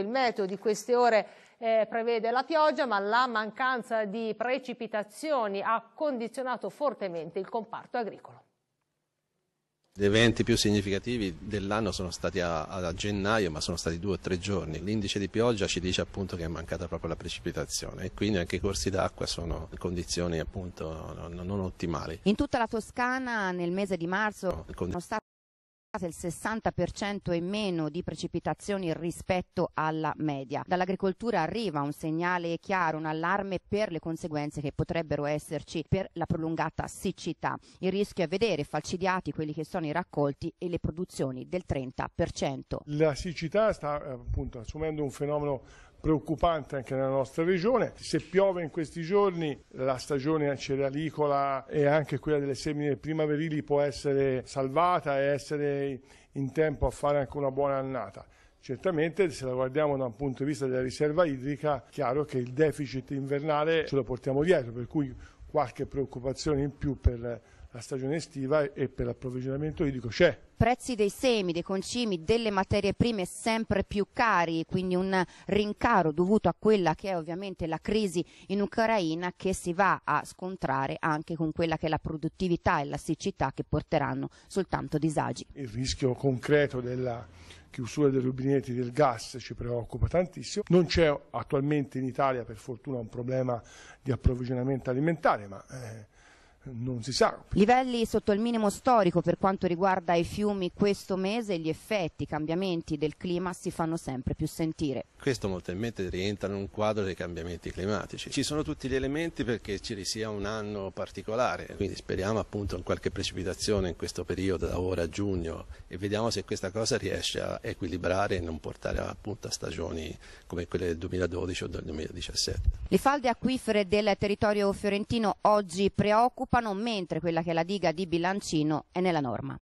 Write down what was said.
Il meteo di queste ore eh, prevede la pioggia, ma la mancanza di precipitazioni ha condizionato fortemente il comparto agricolo. Gli eventi più significativi dell'anno sono stati a, a, gennaio, ma sono stati due o tre giorni. L'indice di pioggia ci dice appunto che è mancata proprio la precipitazione e quindi anche i corsi d'acqua sono in condizioni appunto non, non, ottimali. In tutta la Toscana nel mese di marzo sono stati il 60% e meno di precipitazioni rispetto alla media. Dall'agricoltura arriva un segnale chiaro, un allarme per le conseguenze che potrebbero esserci per la prolungata siccità. Il rischio è vedere falcidiati quelli che sono i raccolti e le produzioni del 30%. La siccità sta eh, appunto assumendo un fenomeno preoccupante anche nella nostra regione. Se piove in questi giorni la stagione cerealicola e anche quella delle semine primaverili può essere salvata e essere in tempo a fare anche una buona annata. Certamente se la guardiamo da un punto di vista della riserva idrica, è chiaro che il deficit invernale ce lo portiamo dietro, per cui qualche preoccupazione in più per la stagione estiva e per l'approvvigionamento idrico c'è. Prezzi dei semi, dei concimi, delle materie prime sempre più cari, quindi un rincaro dovuto a quella che è ovviamente la crisi in Ucraina che si va a scontrare anche con quella che è la produttività e la siccità che porteranno soltanto disagi. Il rischio concreto della chiusura dei rubinetti del gas ci preoccupa tantissimo. Non c'è attualmente in Italia per fortuna un problema di approvvigionamento alimentare, ma... Eh, non si sa. Livelli sotto il minimo storico per quanto riguarda i fiumi questo mese, gli effetti, i cambiamenti del clima si fanno sempre più sentire. Questo molto in mente rientra in un quadro dei cambiamenti climatici. Ci sono tutti gli elementi perché ci sia un anno particolare, quindi speriamo appunto in qualche precipitazione in questo periodo da ora a giugno e vediamo se questa cosa riesce a equilibrare e non portare appunto a stagioni come quelle del 2012 o del 2017. Le falde acquifere del territorio fiorentino oggi preoccupano, mentre quella che è la diga di Bilancino è nella norma.